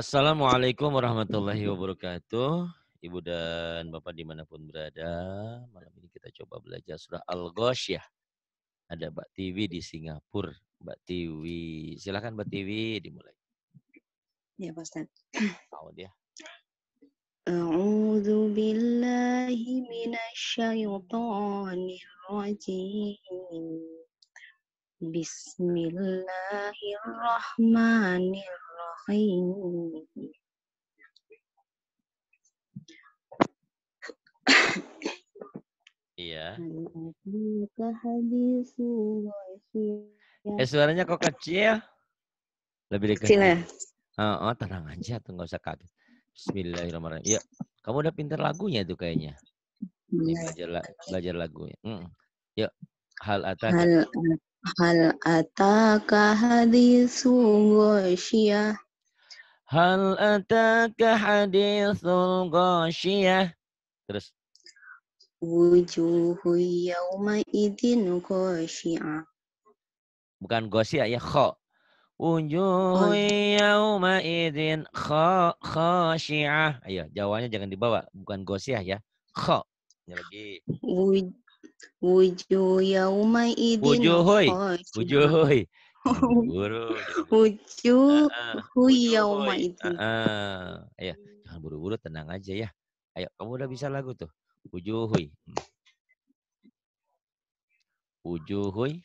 Assalamualaikum warahmatullahi wabarakatuh. Ibu dan Bapak dimanapun berada, malam ini kita coba belajar surah al ya. Ada Mbak Tiwi di Singapura. Mbak Tiwi, silakan Mbak Tiwi dimulai. Ya, Pak Ustaz. Tahu dia. A'udzu billahi من rajim. الرجيم Hai, Iya. Eh suaranya kok kecil? Lebih dekat. Kecil ya? Oh, oh, tenang aja tuh nggak usah kaget. Bismillahirrahmanirrahim. Ya, kamu udah pinter lagunya tuh kayaknya. Ini iya, iya. belajar la belajar lagunya. Hmm. Yuk, iya, hal atas. Hal hal ataka hadisu ghasyiyah Hal ataka hadithul ghasyiyah. Terus. Wujuhu yawma idin ghasyiyah. Bukan ghasyiyah ya kho. Wujuhu yawma idin kho khasyiah. Ayo, jawabannya jangan dibawa. Bukan ghasyiyah ya. Kho. Ya lagi. Wujuhu yawma idin Wujuhu. Wujuhu buru-buru. Hucu huyauma itu. Ya, jangan buru-buru, tenang aja ya. Ayo, kamu udah bisa lagu tuh. Hucu, Ujuhui.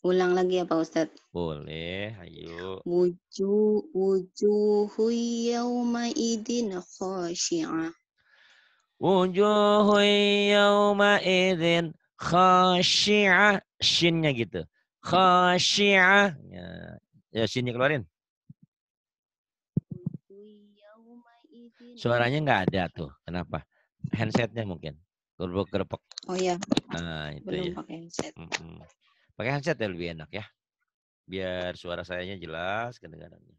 Ulang lagi ya Pak Ustadz. Boleh, ayo. hucu, huyau yawma idin khashi'ah. Wujuhu yawma idin khashi'ah. Shinnya gitu khasyi'ah. Ya, ya sini keluarin. Suaranya nggak ada tuh. Kenapa? Handsetnya mungkin. Gerbek gerbek. Oh iya. Nah, itu Belum ya. pakai handset. Mm -mm. Pakai handset ya lebih enak ya. Biar suara sayanya jelas kedengarannya.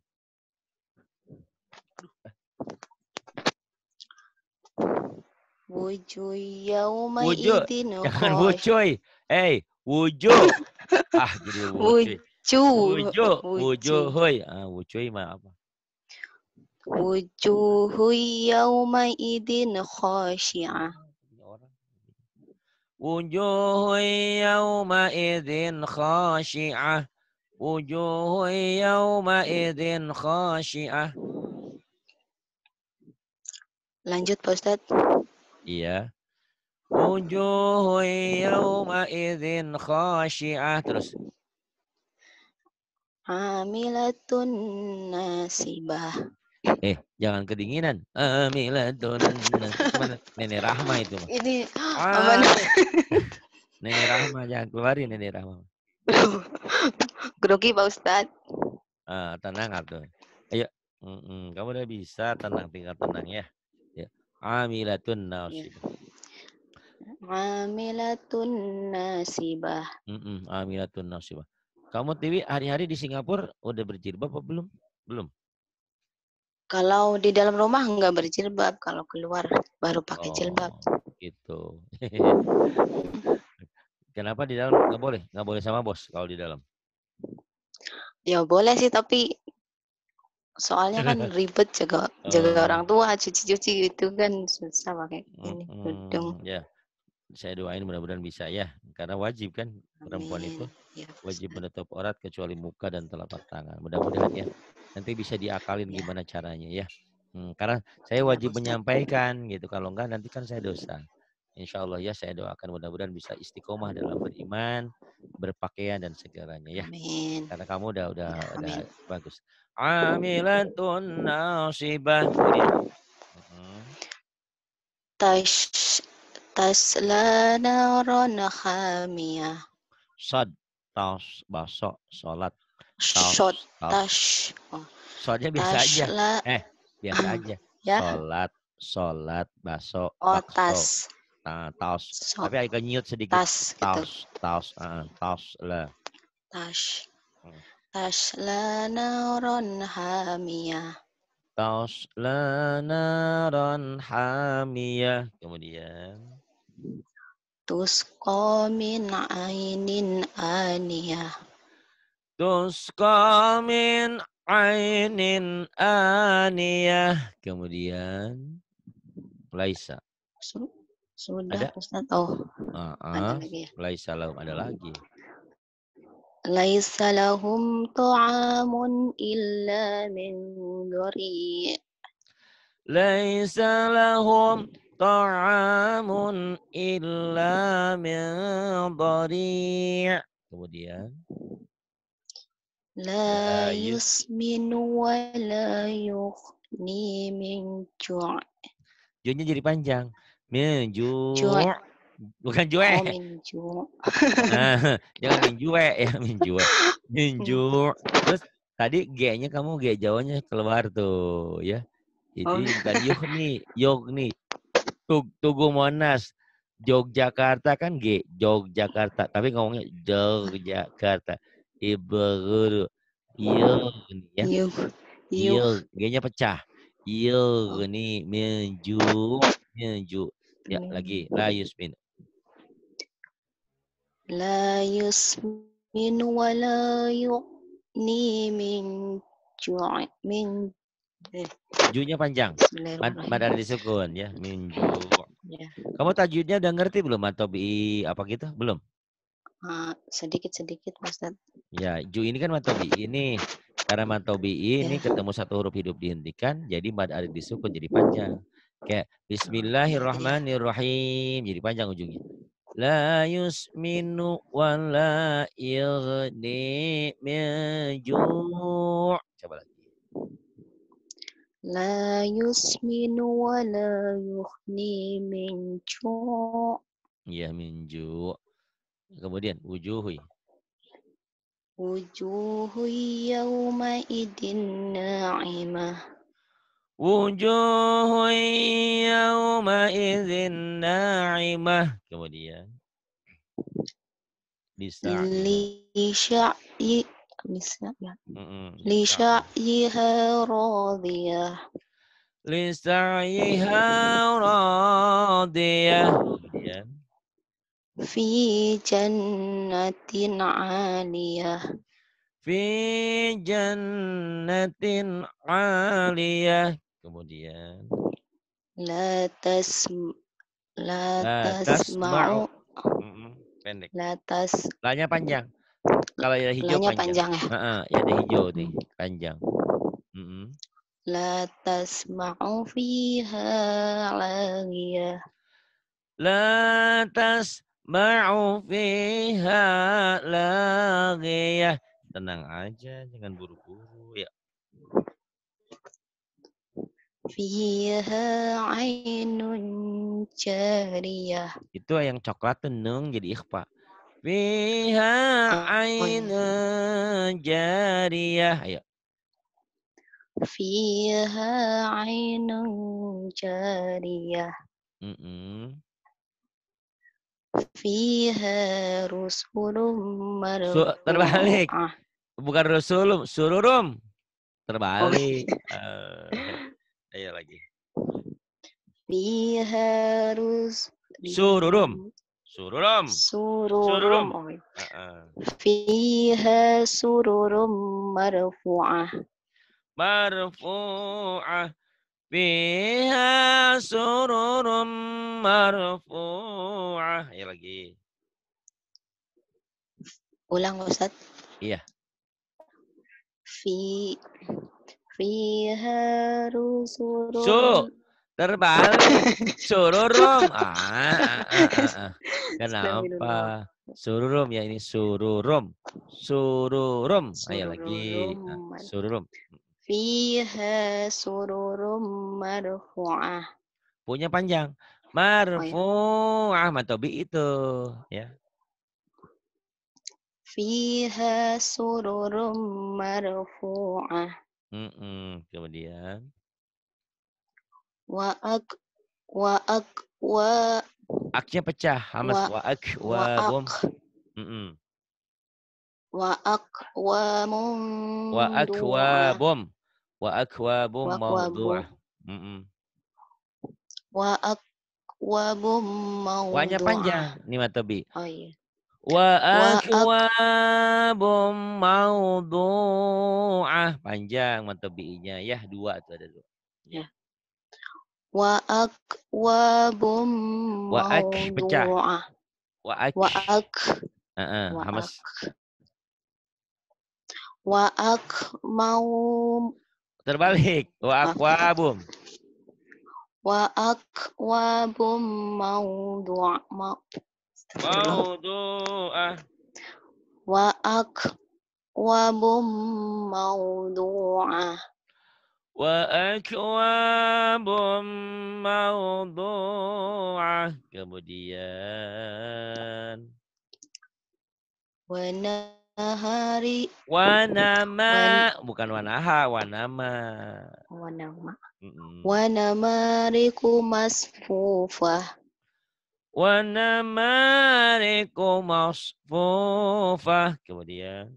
Wujud yauma wujud, Jangan wujuy. Eh, hey, wujuh. ah jadi wucuy. Wujuh. Wujuh. Wujuh. Ah, wucuy mah apa? Wujuhu yawma idin khashi'ah. Wujuhu yawma idin khashi'ah. Wujuhu yawma idin khashi'ah. Lanjut Pak Ustadz. Iya. Wujuhu yawma idzin khashi'ah. Terus. Amilatun nasibah. Eh, jangan kedinginan. Amilatun nasibah. Nenek Rahma itu. Ini. Ah. Nenek Rahma, jangan keluarin Nenek Rahma. Grogi Pak Ustadz. Ah, tenang Abdul. Ayo. Mm -mm. Kamu udah bisa tenang, tinggal tenang ya. ya. Amilatun nasibah. Ya. Amilatun nasibah. Mm-mm, amilatun nasibah. Kamu Tiwi hari-hari di Singapura udah berjilbab apa belum? Belum. Kalau di dalam rumah nggak berjilbab, kalau keluar baru pakai oh, jilbab. Gitu. Kenapa di dalam nggak boleh? Nggak boleh sama bos kalau di dalam? Ya boleh sih, tapi soalnya kan ribet jaga jaga oh. orang tua cuci-cuci gitu kan susah pakai ini hmm, tudung. Ya saya doain mudah-mudahan bisa ya karena wajib kan perempuan itu ya, wajib menutup aurat kecuali muka dan telapak tangan mudah-mudahan ya nanti bisa diakalin ya. gimana caranya ya hmm, karena saya iya, wajib menyampaikan gitu kalau enggak nanti kan saya dosa Insya Allah ya saya doakan mudah-mudahan bisa istiqomah dalam beriman, berpakaian dan segalanya ya. Amin. Karena kamu udah udah ya, udah Amin. bagus. Amilatun nasibah tasla naron hamiyah sod taus basok salat Shod tas. Soalnya biasa biasa aja eh biasa ah, aja ya? salat salat basok oh tas nah, taus so, tapi agak nyut sedikit tas taus gitu. taus uh, ah, taus lah Tas hmm. Tas la naron hamiyah taus la naron hamiyah kemudian تسقى min ainin ania, تسقى min ainin ania. kemudian Laisa sudah ada? Ustaz. Oh. Uh Ada lagi ya. Laisa lahum ada lagi. Laisa lahum ta'amun illa min dhari. Laisa lahum ta'amun illa min dari' kemudian la yusminu wa la yukhni min ju' Junya jadi panjang. Min ju' bukan jue. Oh, min ju'. Ah, jangan min jue ya, min jue. Min hmm. ju'. Terus tadi G-nya kamu G Jawanya keluar tuh ya. Jadi oh. bukan yughni, yughni. Tugu Monas, Yogyakarta kan G, Yogyakarta. Tapi ngomongnya Yogyakarta. Iberuru. Ya. Yog ya. Yog. G-nya pecah. Yog ini menju menju. Ya, lagi la yusmin. La yusmin wa la yu'ni min min Hmm. Junya panjang. Madar disukun ya. Minju. Ya. Kamu tajwidnya udah ngerti belum atau bi apa gitu? Belum? Eh, sedikit-sedikit uh, Ya, ju ini kan matobi ini. Karena matobi ini ya. ketemu satu huruf hidup dihentikan, jadi mad disukun jadi panjang. Kayak bismillahirrahmanirrahim jadi panjang ujungnya. La yusminu wa la yughni min Coba lagi. لا يسمن ولا يخني min جوع ya min ju' kemudian wujuhi wujuhu yawma idin na'imah wujuhu yawma idin na'imah kemudian li Lisa ya. Li sya'yiha radiyah. Li sya'yiha Fi jannatin 'aliyah. Fi jannatin 'aliyah. Kemudian la tas la, la tasma'u pendek. La tas. Lanya panjang. Kalau yang hijau panjang. panjang ya. Uh -uh, yang ada hijau nih panjang. Mm -hmm. La tasma'u fiha lagia. Ya. La tasma'u fiha lagia. Ya. Tenang aja, jangan buru-buru ya. Fiha ainun jariyah. Itu yang coklat tenung jadi ikhfa. Fiha aina jariyah. Ayo. Fiha aina jariyah. Mm -mm. Fiha rusulum marfu'ah. Terbalik. Bukan rusulum, sururum. Terbalik. Oh. uh, ayo lagi. Fiha rus... Sururum. Sururum. Sururum. Fiha sururum marfu'ah. Marfu'ah. Fiha sururum marfu'ah. Ayo iya lagi. Ulang Ustaz. Iya. Fi fiha rusurum. Su. Terbalik. Suruh rum. Ah, ah, ah, ah. Kenapa? Suruh rum ya ini suruh rum. Suruh rum. Ayo ah, ya lagi. Ah, suruh rum. Fiha sururum marfu'ah. Punya panjang. Marfu'ah oh, ya. matobi itu. Ya. Fiha sururum marfu'ah. Mm Kemudian. Wa'ak wa'ak wa aknya pecah hamas wa ak wa bom. wa ak wa mum. ak wa bom. Oh, iya. ak wa bom mawdu'ah. Mm -mm. ak wa bom mawdu'ah. Wa'nya panjang nih ak Oh iya. mau maudu'ah. Panjang matobi'inya. Ya, dua itu ada dua. Ya wa akwabum wa ak pecah wa ak wa ak uh-uh, wa hamas ak. wa ak mau terbalik wa akwabum wa akwabum mau doa wa وأكواب موضوعة kemudian wanahari wanama wan, bukan wanaha wanama wanama wanamariku masfufah wanamariku masfufah kemudian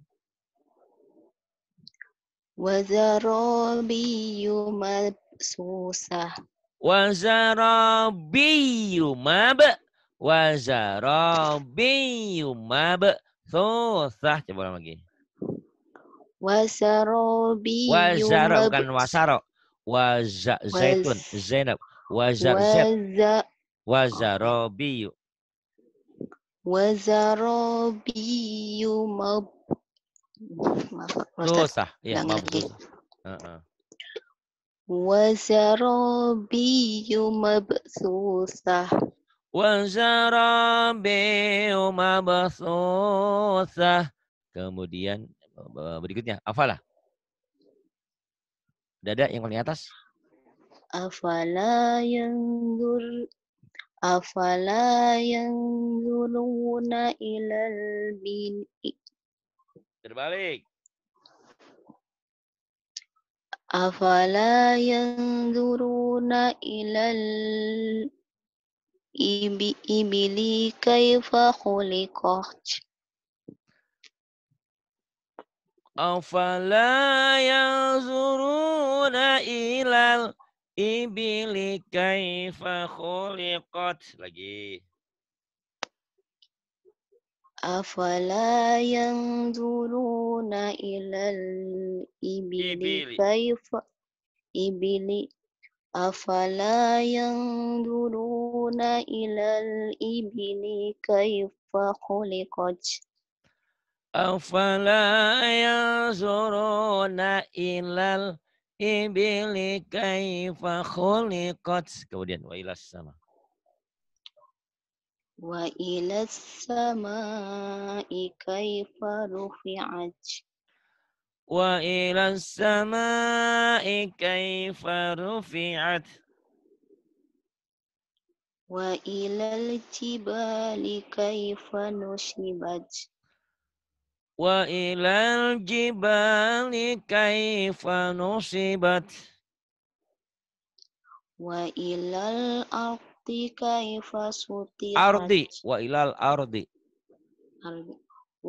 Wazarabiyu mabsusah. Wazarabiyu mab. Wazarabiyu mab. Susah. Coba lagi. Wazarobi. Wazaro bukan wasaro. Waza zaitun Zainab. Wazar Waza Wazarobi. Wazarobi mab Mm-hmm. Iya, maaf lusa ya maaf lusa uh-uh. Wazarabiyu mabsusah Wazarabiyu mabsusah Kemudian e, berikutnya, afalah. Dada yang paling atas. Afala yanzur Afala yanzuruna ilal bin Terbalik. Afala yanzuruna ilal ibi ibili kaifa khuliqat. Afala yanzuruna ilal ibili kaifa khuliqat. Lagi. أفلا ينظرون إلى الإبل كيف إبل أفلا ينظرون إلى الإبل كيف خلقت أفلا ينظرون إلى الإبل كيف خلقت kemudian وإلى السماء وإلى السماء كيف رفعت وإلى السماء كيف رفعت وإلى الجبال كيف نصبت وإلى الجبال كيف نصبت وإلى الأرض ardi kaifa suti ardi wa ilal ardi ardi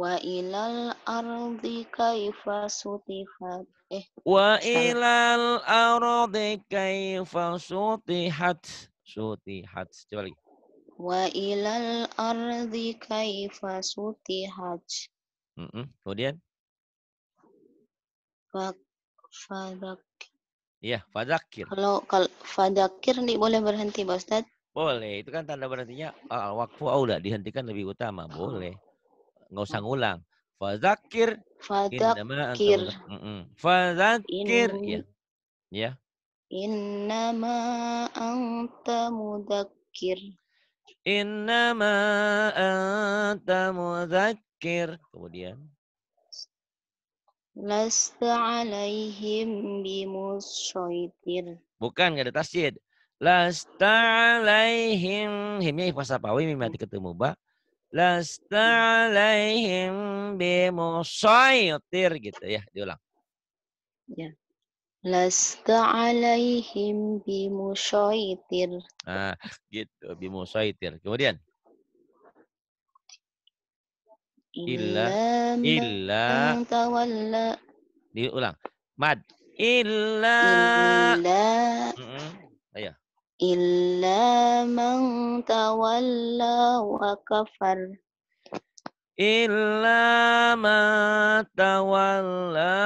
wa ilal ardi kaifa sutihat eh wa ilal ardi kaifa sutihat sutihat coba lagi wa ilal ardi kaifa sutihat mm -mm. kemudian Fa fadakir. Iya, fadakir. Kalau kalau fadakir nih boleh berhenti, Pak Ustaz? Boleh, itu kan tanda berartinya al ah, waktu aula dihentikan lebih utama, boleh. Enggak usah oh. ngulang. Fazakir. Fazakir. Fazakir. Ya. Ya. Innama anta mudakir. Innama anta mudakir. Kemudian. Lasta alaihim bimusyaitir. Bukan, nggak ada tasjid. Lasta alaihim. Himnya ibu sapawi mim mati ketemu ba. Lasta alaihim bimusaitir gitu ya. Diulang. Ya. Lasta alaihim bimusaitir. Ah gitu. Bimusaitir. Kemudian. Illa. Illa. Tawalla. Diulang. Mad. Illa. إلا من تولى وكفر إلا من تولى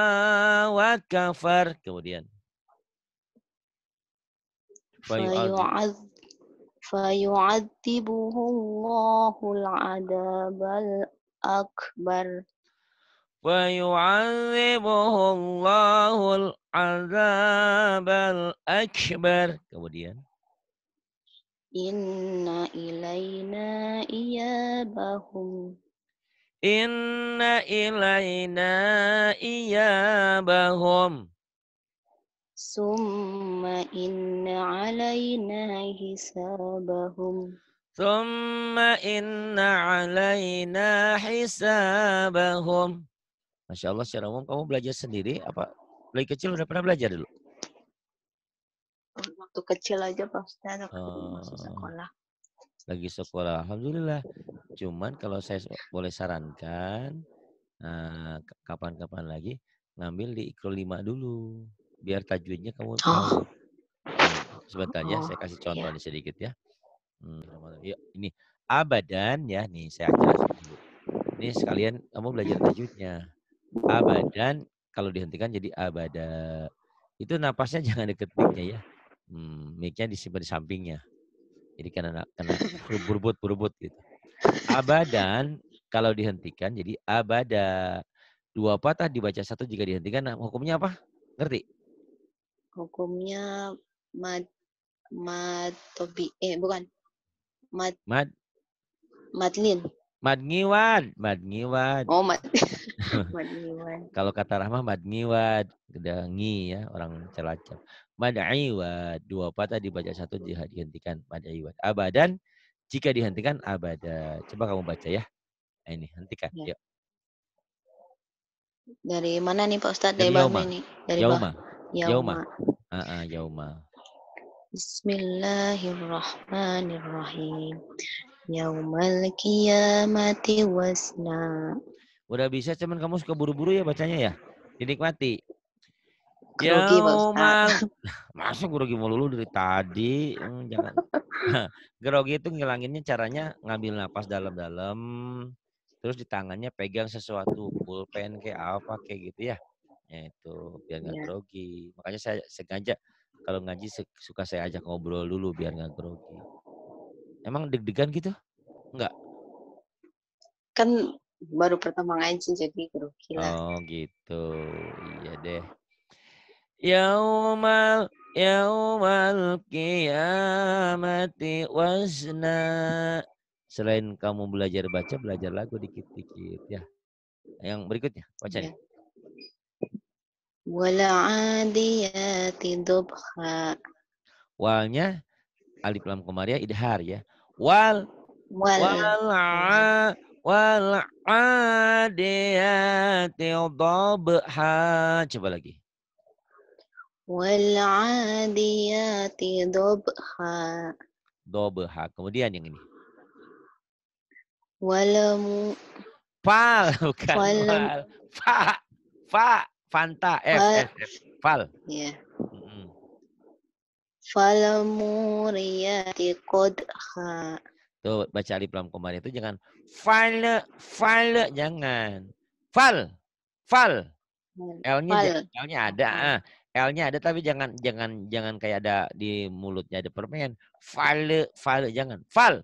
وكفر kemudian فيعذبه الله العذاب الأكبر فيعذبه الله العذاب الأكبر kemudian Inna ilaina iyabahum. Inna ilaina iyabahum. Summa inna alaina hisabahum. Summa inna alaina hisabahum. Masya Allah secara umum kamu belajar sendiri apa? Lagi kecil udah pernah belajar dulu? waktu kecil aja Pak Ustaz waktu oh, masih sekolah. Lagi sekolah, alhamdulillah. Cuman kalau saya boleh sarankan eh, kapan-kapan uh, lagi ngambil di ikro 5 dulu biar tajwidnya kamu oh. tahu. Oh. Hmm, Sebentar ya, oh, saya kasih contoh yeah. sedikit ya. Hmm, yuk, ini abadan ya nih saya ajarkan dulu. Ini sekalian kamu belajar tajwidnya. Abadan kalau dihentikan jadi abada. Itu napasnya jangan deket ya. Hmm, mic-nya disimpan di sampingnya. Jadi karena karena berbut-berbut gitu. Abadan kalau dihentikan jadi abada. Dua patah dibaca satu jika dihentikan nah, hukumnya apa? Ngerti? Hukumnya mad matobi eh bukan. Mad mad madlin. mat ngiwad Oh, mad ngiwad kalau kata Rahmah madngiwan, gedangi ya, orang celacap. Mad'iwat. Dua patah dibaca satu dihentikan Mad'iwat. Abadan jika dihentikan abada. Coba kamu baca ya. Nah, ini hentikan. Ya. Yuk. Dari mana nih Pak Ustadz? Dari, Yauma. Dari Yauma. Yauma. Yauma. Uh Yauma. Bismillahirrahmanirrahim. Yaumal kiamati wasna. Udah bisa, cuman kamu suka buru-buru ya bacanya ya. Dinikmati grogi ya, Mas. Masa grogi mulu dari tadi? Hmm, jangan. grogi itu ngilanginnya caranya ngambil napas dalam-dalam, terus di tangannya pegang sesuatu, pulpen kayak apa kayak gitu ya. Ya itu biar nggak ya. grogi. Makanya saya sengaja kalau ngaji suka saya ajak ngobrol dulu biar nggak grogi. Emang deg-degan gitu? Enggak. Kan baru pertama ngaji jadi grogi lah. Oh gitu, iya deh yaumal yaumal kiamati wasna. Selain kamu belajar baca, belajar lagu dikit-dikit ya. Yang berikutnya, baca ya. Wal'adiyati dubha. Walnya alif lam ya, idhar ya. Wal wal wal adiyati dubha. Coba lagi. Wal'adiyati dobha. Dobha. Kemudian yang ini. Walamu. Fal, bukan Walam. wal. Fa. Fa. Fanta. F. Fal. F, F. Fal. Yeah. Mm-hmm. Falamuriyati kodha. Tuh, baca alif lam kemarin itu jangan fal, fal, jangan. Fal. Fal. L-nya, L-nya ada. Ah. L-nya ada tapi jangan jangan jangan kayak ada di mulutnya ada permen. Fale fale jangan. Fal.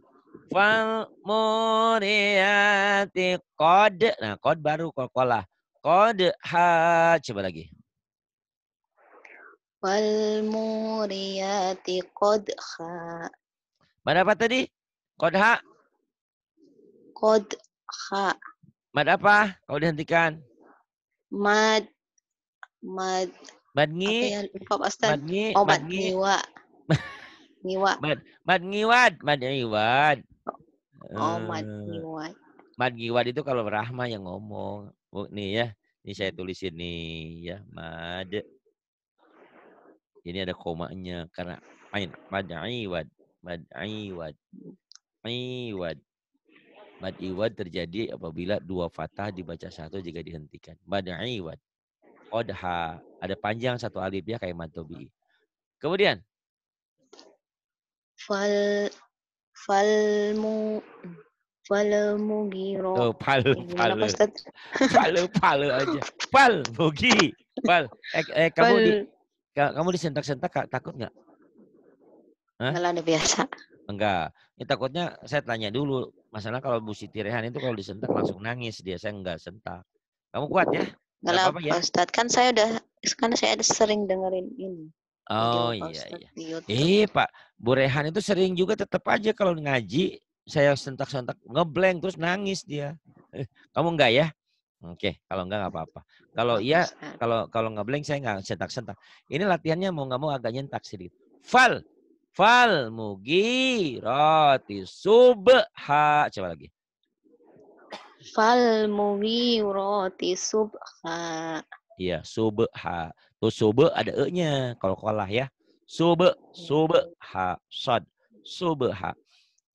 Fal Muriati kod. Nah, kod baru kolkola. Kod ha coba lagi. Fal Muriati kod ha. Mana apa tadi? Kod ha? Kod ha. Mad apa? Kau dihentikan. Mad mad Badngi. Apa ya? Lupa Pak Badngi. Oh, badngi. Badngiwa. Ngiwa. Bad, badngiwad. Oh, oh badngiwad. Eh, Madgiwad itu kalau Rahma yang ngomong. Oh, nih ya. Ini saya tulis ini ya. Mad. Ini ada komanya karena ain mad'iwad. Mad'iwad. Iwad. Mad iwad terjadi apabila dua fatah dibaca satu jika dihentikan. Mad iwad odha. Ada panjang satu alif ya kayak mantobi. Kemudian fal falmu mu mugiro. Oh, pal, pal. Pal, pal aja. Pal, mugi. Pal. Eh, eh kamu di kamu disentak-sentak takut nggak? Kalau ada biasa. Enggak. Ini takutnya saya tanya dulu. Masalah kalau Bu Siti Rehan itu kalau disentak langsung nangis dia. Saya enggak sentak. Kamu kuat ya? Enggak apa-apa ya. Ustaz. Kan saya udah kan saya ada sering dengerin ini. Oh iya iya. Eh Pak, Bu Rehan itu sering juga tetap aja kalau ngaji saya sentak-sentak ngeblank terus nangis dia. Eh, kamu enggak ya? Oke, kalau enggak enggak apa-apa. Kalau iya, kalau kalau ngeblank saya enggak sentak-sentak. Ini latihannya mau nggak mau agak nyentak sedikit. Fal, fal mugi roti sub Coba lagi fal mughirati subha. Iya, subha. Tuh subha ada e-nya kalau kolah ya. Subha, subha, sad, subha.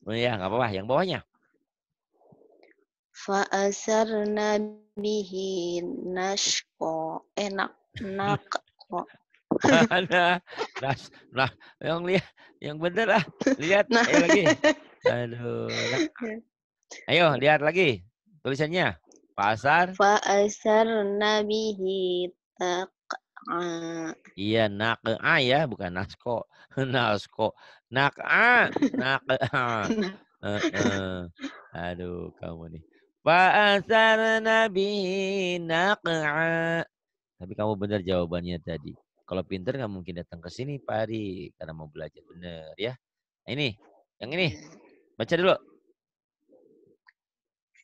Oh ya, nggak apa-apa. Yang bawahnya. Fa'asarna bihi nashko. Enak, eh, nak, nah, nah, nah, yang lihat, yang bener ah, lihat nah. ayo lagi. Aduh. Nah. Ayo lihat lagi. Tulisannya? Pasar Pasar nabihi taq'a. Iya, Naqa ya, bukan nasko. nasko. Naqa Naqa uh, uh. Aduh, kamu nih. Fa'asar nabihi naq'a. Tapi kamu benar jawabannya tadi. Kalau pinter nggak mungkin datang ke sini, Pak Ari. Karena mau belajar benar ya. Nah, ini, yang ini. Baca dulu.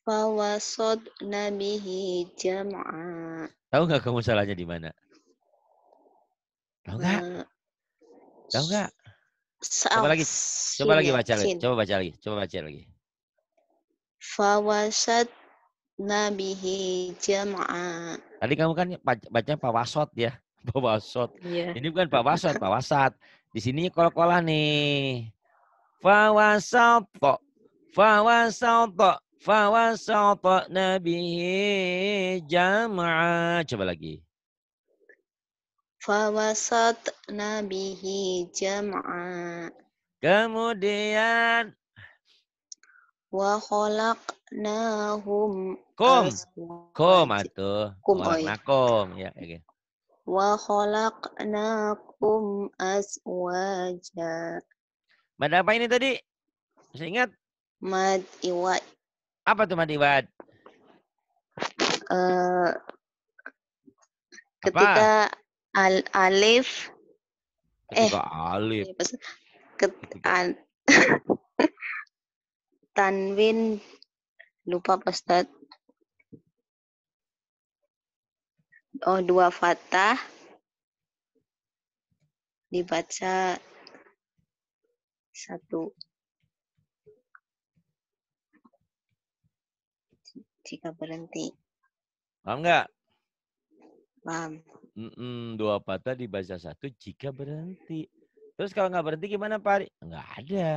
Fawasod nabihi jama'a. Tahu nggak kamu salahnya di mana? Tahu nggak? Nah, Tahu nggak? Coba lagi, coba lagi baca lagi, coba baca lagi, coba baca lagi. Fawasad nabihi jama'a. Tadi kamu kan baca pawasot ya, pawasot. Yeah. Ini bukan pawasot, Fawasat. Di sini kol-kolah nih. Fawasoto, fawasoto, Fawasatna bihi jam'a. Coba lagi. Fawasatna bihi jam'a. Kemudian. Wa khalaqnahum. Kum. Kum atau Kum. Kum. Ya, okay. Wa khalaqnakum aswaja. Pada apa ini tadi? Saya ingat. Mad iwa apa tuh Madiwat? Uh, eh, ketika al alif eh, ketika eh alif iya, ket, al, tanwin lupa Pak Oh, dua fatah dibaca satu jika berhenti. Paham nggak? Paham. Mm -mm, dua patah dibaca satu jika berhenti. Terus kalau nggak berhenti gimana Pak Ari? Nggak ada.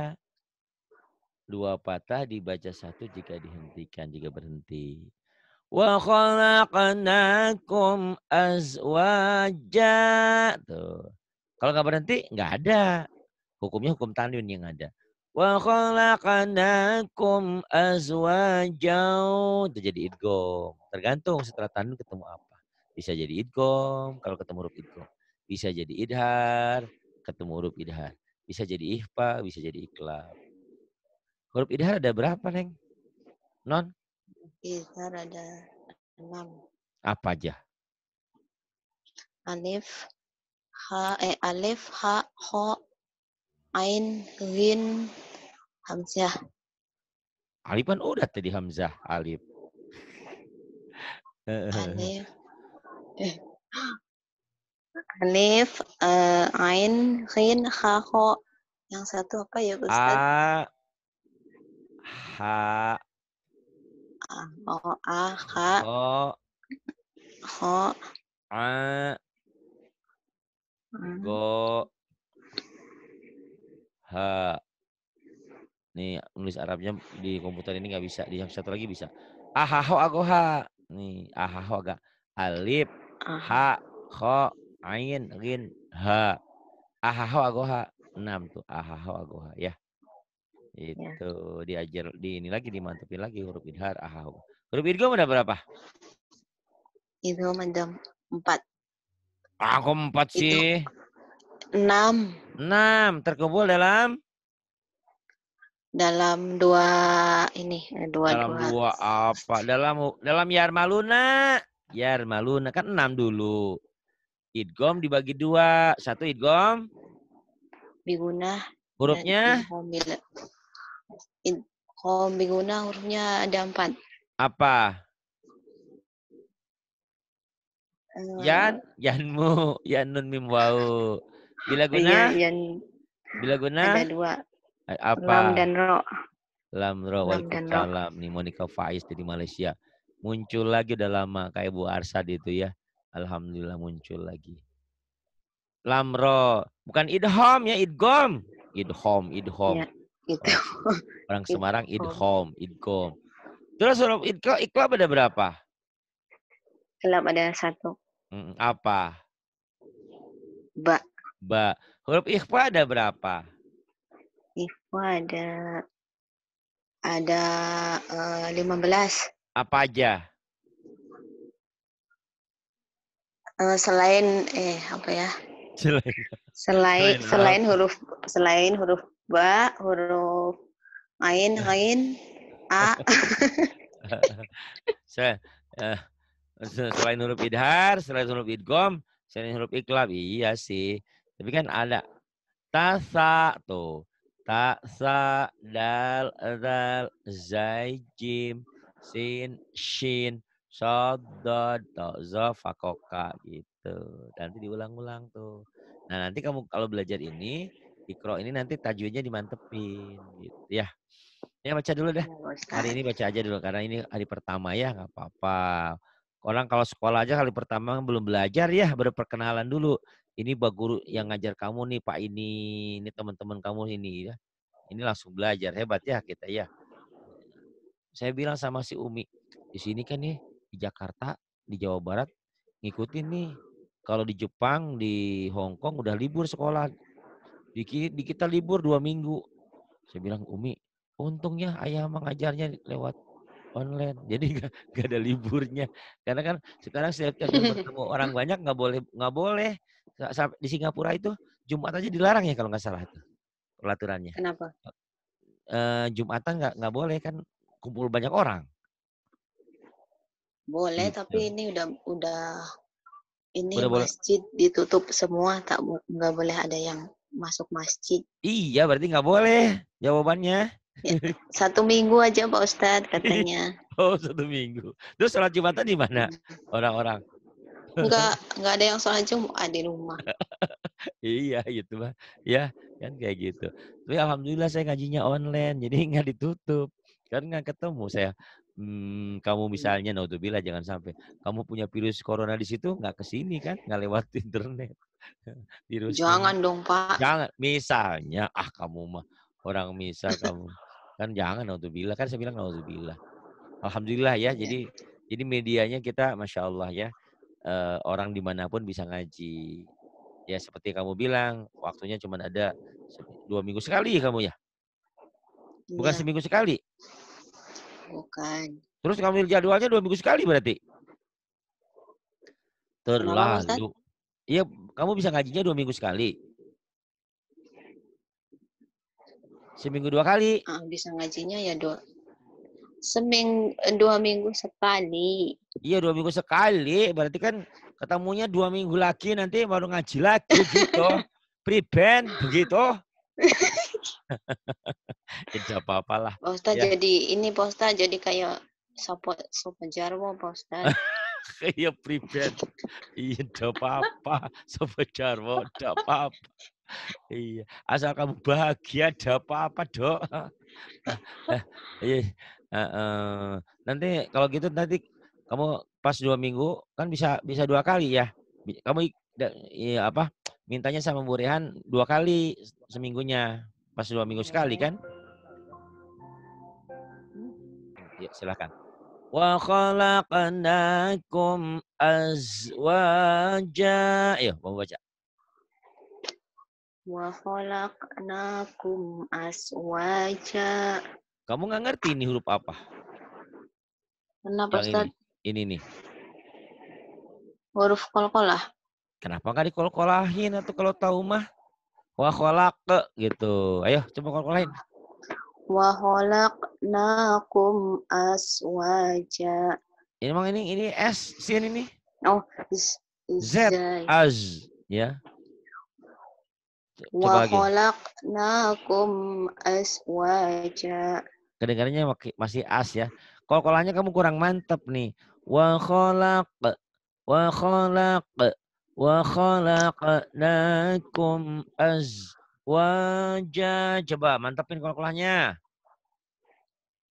Dua patah dibaca satu jika dihentikan, jika berhenti. Wa khalaqnakum azwaja. Tuh. Kalau nggak berhenti, nggak ada. Hukumnya hukum tanwin yang ada. وَخَلَقَنَاكُمْ أَزْوَاجًا Itu jadi idgom. Tergantung setelah tanwin ketemu apa. Bisa jadi idgom kalau ketemu huruf idgom. Bisa jadi idhar ketemu huruf idhar. Bisa jadi ihfa, bisa jadi iklab. Huruf idhar ada berapa, Neng? Non? Idhar ada enam. Apa aja? Alif, ha, eh, alif, ha, ho, ain, rin Hamzah. Alif kan udah tadi Hamzah, Alif. Alif. Eh. Alif, uh, Ain, Khin, Kho. Yang satu apa ya, Ustaz? A, H, A, O, A, H, O, Ho, A, Go, Ha. Nih nulis Arabnya di komputer ini nggak bisa. Di yang satu lagi bisa. Ahaho agoha. Nih ahaho agak alif ha ah. kho ain rin ha. Ahaho agoha. Enam tuh ahaho agoha ya. ya. Itu ya. diajar di ini lagi dimantepin lagi huruf idhar ahaho. Huruf idgham ada berapa? Idgham ada empat. Aku empat sih. Itu enam. Enam terkumpul dalam dalam dua ini eh, dua dalam dua, dua apa dalam dalam yar maluna yar maluna kan enam dulu idgom dibagi dua satu idgom biguna hurufnya idgom biguna hurufnya ada empat apa uh, yan yanmu yanun mim bila guna yan, yan, bila guna ada dua Eh, apa? Lam dan ro. Lam ro. Waalaikumsalam. Nih Monica Faiz dari Malaysia. Muncul lagi udah lama kayak Bu Arsad itu ya. Alhamdulillah muncul lagi. Lam ro. Bukan idhom ya idgom. Idhom, idhom. Ya, itu. Orang Semarang idhom, idgom. Terus huruf idgom, ada berapa? kelam ada satu. apa? Ba. Ba. Huruf ikhfa ada berapa? Wah, ada ada uh, eh, 15. Apa aja? Uh, selain eh apa ya? Selain selain, selain, huruf selain huruf ba, huruf ain, eh. ain, a. Se, uh, selain huruf idhar, selain huruf idgom, selain huruf iklab, iya sih. Tapi kan ada tasa tuh. Ta, sa, dal, dal, zai, jim, sin, shin, shodod dod, fakoka gitu. Nanti diulang-ulang tuh. Nah nanti kamu kalau belajar ini, ikro ini nanti tajwidnya dimantepin gitu ya. Ya baca dulu deh. Oh, hari ini baca aja dulu karena ini hari pertama ya nggak apa-apa. Orang kalau sekolah aja kali pertama belum belajar ya, baru perkenalan dulu ini pak guru yang ngajar kamu nih pak ini ini teman-teman kamu ini ya ini langsung belajar hebat ya kita ya saya bilang sama si Umi di sini kan nih di Jakarta di Jawa Barat ngikutin nih kalau di Jepang di Hong Kong udah libur sekolah di, di kita libur dua minggu saya bilang Umi untungnya ayah mengajarnya lewat online jadi gak, gak ada liburnya karena kan sekarang setiap kali bertemu orang banyak nggak boleh nggak boleh di Singapura itu Jumat aja dilarang ya kalau nggak salah itu peraturannya. Kenapa? Eh, Jumatan nggak nggak boleh kan kumpul banyak orang. Boleh gitu. tapi ini udah udah ini udah masjid boleh. ditutup semua tak nggak boleh ada yang masuk masjid. Iya berarti nggak boleh jawabannya. Ya, satu minggu aja Pak Ustadz katanya. oh satu minggu. Terus sholat Jumatan di mana hmm. orang-orang? Enggak, enggak ada yang sholat Jumat di rumah. iya gitu mah. Ya kan kayak gitu. Tapi alhamdulillah saya ngajinya online jadi enggak ditutup. Kan nggak ketemu saya. Hmm, kamu hmm. misalnya naudzubillah jangan sampai kamu punya virus corona di situ nggak kesini kan nggak lewat internet virus jangan ini. dong pak jangan misalnya ah kamu mah orang misal kamu kan jangan naudzubillah kan saya bilang naudzubillah alhamdulillah ya iya. jadi jadi medianya kita masya Allah ya uh, orang dimanapun bisa ngaji. Ya seperti kamu bilang, waktunya cuma ada dua minggu sekali kamu ya? Bukan ya. seminggu sekali? Bukan. Terus kamu jadwalnya dua minggu sekali berarti? Terlalu. Iya, kamu bisa ngajinya dua minggu sekali. Seminggu dua kali. Ah, bisa ngajinya ya dua seming eh, dua minggu sekali. Iya dua minggu sekali, berarti kan ketemunya dua minggu lagi nanti baru ngaji lagi gitu. Prevent begitu. Tidak ya, apa apalah Posta ya. jadi ini posta jadi kayak support sopo jarwo posta. Iya prevent. Iya tidak apa-apa. Sopo jarwo tidak apa-apa. Iya, asal kamu bahagia, tidak apa-apa, dok. Iya, Uh, uh, nanti kalau gitu nanti kamu pas dua minggu kan bisa bisa dua kali ya. Kamu ya apa mintanya sama Bu Rehan dua kali seminggunya pas dua minggu sekali iya. kan? Ya silakan. Wa khalaqnakum azwaja. Ayo, iya, mau baca wa khalaqnakum azwaja. Kamu nggak ngerti ini huruf apa? Kenapa, Ustaz? Ini, nih. Huruf kolkolah. Kenapa nggak dikol-kolahin atau kalau tahu mah? Wah gitu. Ayo coba kolkolahin. nakum as aswaja. Ini emang ini ini S sini ini? Oh, is, is Z az ya. Waholaknakum nakum as aswaja kedengarannya masih as ya. Kol-kolanya kamu kurang mantep nih. Wa khalaq wa khalaq wa khalaqnakum az wajah. Coba mantepin kol-kolanya.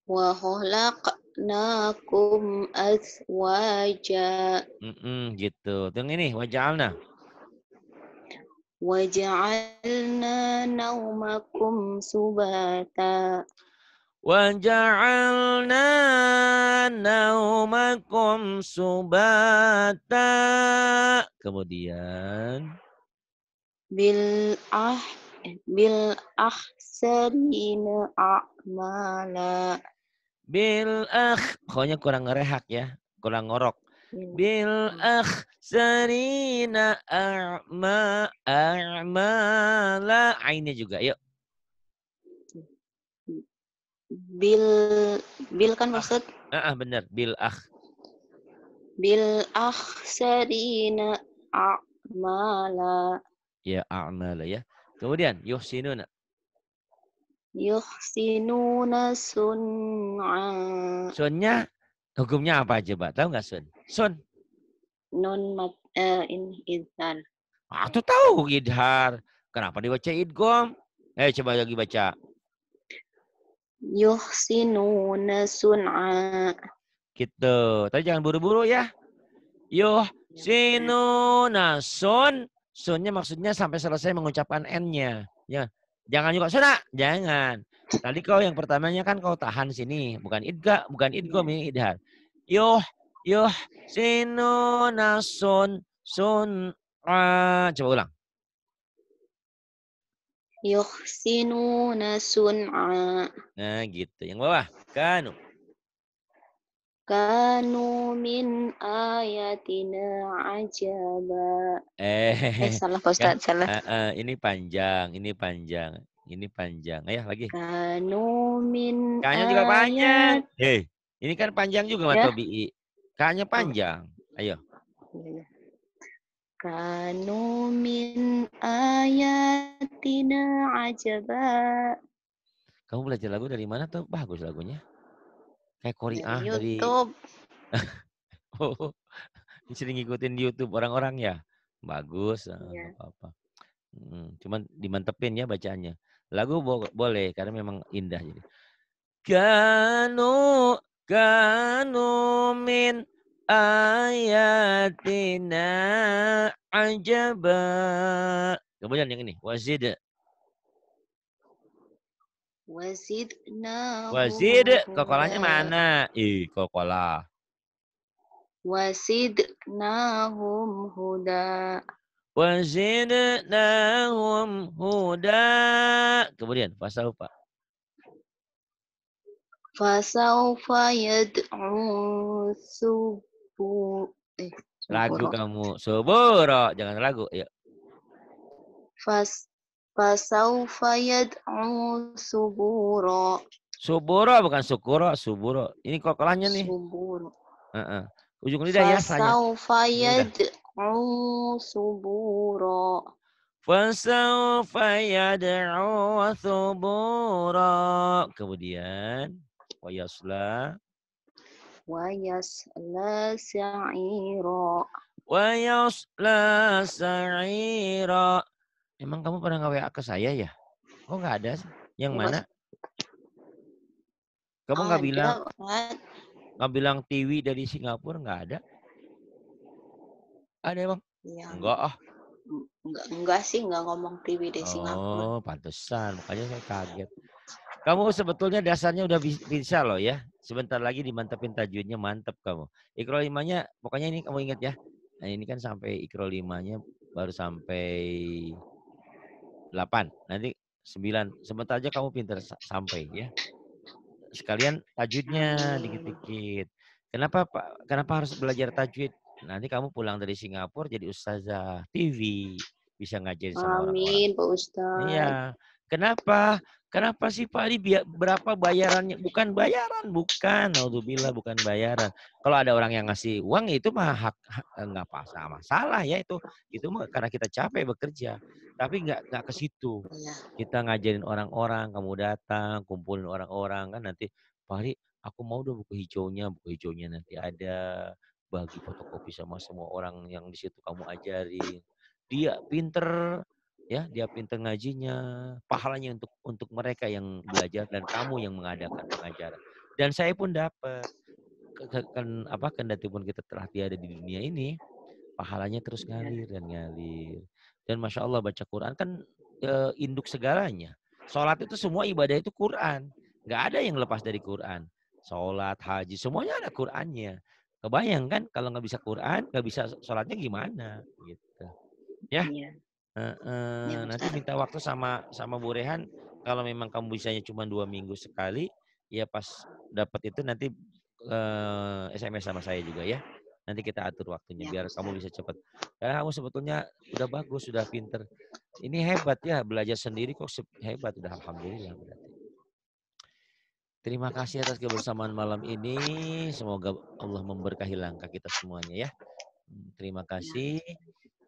Wa khalaqnakum azwaja. Mm -mm, gitu. Yang ini wajalna. Waja'alna naumakum subata. وجعلنا naumakum subata. Kemudian bil ah bil a'mala. Bil ah, kurang ngerehak ya, kurang ngorok. Iya. Bil ah sarina a'ma a'mala ainnya juga. Yuk. Bil bil kan ah. maksud? Ah, ah benar, bil akh. Bil akh sarina a'mala. Ya a'mala ya. Kemudian yuhsinuna. Yuhsinuna sun'a. Sunnya hukumnya apa aja, Pak? Tahu nggak sun? Sun. Nun mat uh, in idhar. Ah, tuh tahu idhar. Kenapa dibaca idgom? Eh, coba lagi baca yuhsinuna sun'a. Gitu. Tadi jangan buru-buru ya. Yuhsinuna sun. Sunnya maksudnya sampai selesai mengucapkan N-nya. Ya. Jangan juga suna. Jangan. Tadi kau yang pertamanya kan kau tahan sini. Bukan idga, bukan idgom ini idhar. Yuh, yuh, sinuna sun, sun, Coba ulang yuhsinuna sun'a. Nah, gitu. Yang bawah, kanu. Kanu min ayatina ajaba. Eh, eh salah Pak Ustaz, kan, salah. Uh, uh, ini panjang, ini panjang. Ini panjang. Ayah lagi. Kanu min Kanya juga panjang. Hei, ini kan panjang juga ya? Mas Tobi. kanya oh. panjang. Ayo. Ya kanu min ayatina ajaba. Kamu belajar lagu dari mana tuh? Bagus lagunya. Kayak Korea ah dari YouTube. oh, sering ngikutin di YouTube orang-orang ya. Bagus, ya. apa-apa. Hmm, cuman dimantepin ya bacaannya. Lagu bo boleh karena memang indah jadi. Kanu kanu min ayatina ajaba. Kemudian yang ini wazid. Wazidna. Wazid kokolahnya mana? Ih, kokolah. hum huda. Wazidnahum huda. Kemudian fasaufa. Fasaufa yad'u subuh. Eh lagu kamu. Suburo. Jangan ragu. Ya. Fas fasaufa yad'u suburo. Suburo bukan sukuro, suburo. Ini kokolahnya nih. Suburo. Uh -uh. Ujung lidah ya saya. Fasaufa yad'u suburo. Fasaufa yad'u suburo. Kemudian wayasla ويصلى سعيرا ويصلى سعيرا Emang kamu pernah nge WA ke saya ya? Kok nggak ada sih? Yang mana? Kamu nggak bilang nggak bilang TV dari Singapura nggak ada? Ada emang? Ya. Enggak ah. Enggak, enggak sih, enggak ngomong TV dari oh, Singapura. Oh, pantesan. Makanya saya kaget. Kamu sebetulnya dasarnya udah bisa loh ya. Sebentar lagi dimantapin tajwidnya mantep kamu. Ikro limanya, pokoknya ini kamu ingat ya. Nah, ini kan sampai ikro limanya baru sampai 8. Nanti 9. Sebentar aja kamu pinter sampai ya. Sekalian tajwidnya dikit-dikit. Kenapa Pak? Kenapa harus belajar tajwid? Nanti kamu pulang dari Singapura jadi ustazah TV, bisa ngajarin sama Amin, orang. Amin, Pak Ustaz. Iya. Kenapa? Kenapa sih Pak Adi berapa bayarannya? Bukan bayaran, bukan. Alhamdulillah bukan bayaran. Kalau ada orang yang ngasih uang ya itu mah hak, eh, nggak apa sama masalah ya itu. Itu mah karena kita capek bekerja. Tapi nggak nggak ke situ. Iya. Kita ngajarin orang-orang, kamu datang, kumpulin orang-orang kan nanti Pak Adi, aku mau dong buku hijaunya, buku hijaunya nanti ada bagi fotokopi sama semua orang yang di situ kamu ajari. Dia pinter, ya dia pinter ngajinya pahalanya untuk untuk mereka yang belajar dan kamu yang mengadakan pengajaran dan saya pun dapat kan apa kendati pun kita telah tiada di dunia ini pahalanya terus iya. ngalir dan ngalir dan masya Allah baca Quran kan e, induk segalanya sholat itu semua ibadah itu Quran nggak ada yang lepas dari Quran sholat haji semuanya ada Qurannya kebayang kan kalau nggak bisa Quran nggak bisa sholatnya gimana gitu ya, ya. Uh, uh, nanti minta waktu sama sama Bu Rehan kalau memang kamu bisanya cuma dua minggu sekali ya pas dapat itu nanti uh, SMS sama saya juga ya nanti kita atur waktunya ya, biar kamu bisa cepat karena kamu sebetulnya udah bagus sudah pinter ini hebat ya belajar sendiri kok hebat udah alhamdulillah berarti Terima kasih atas kebersamaan malam ini. Semoga Allah memberkahi langkah kita semuanya ya. Hmm, terima iya. kasih.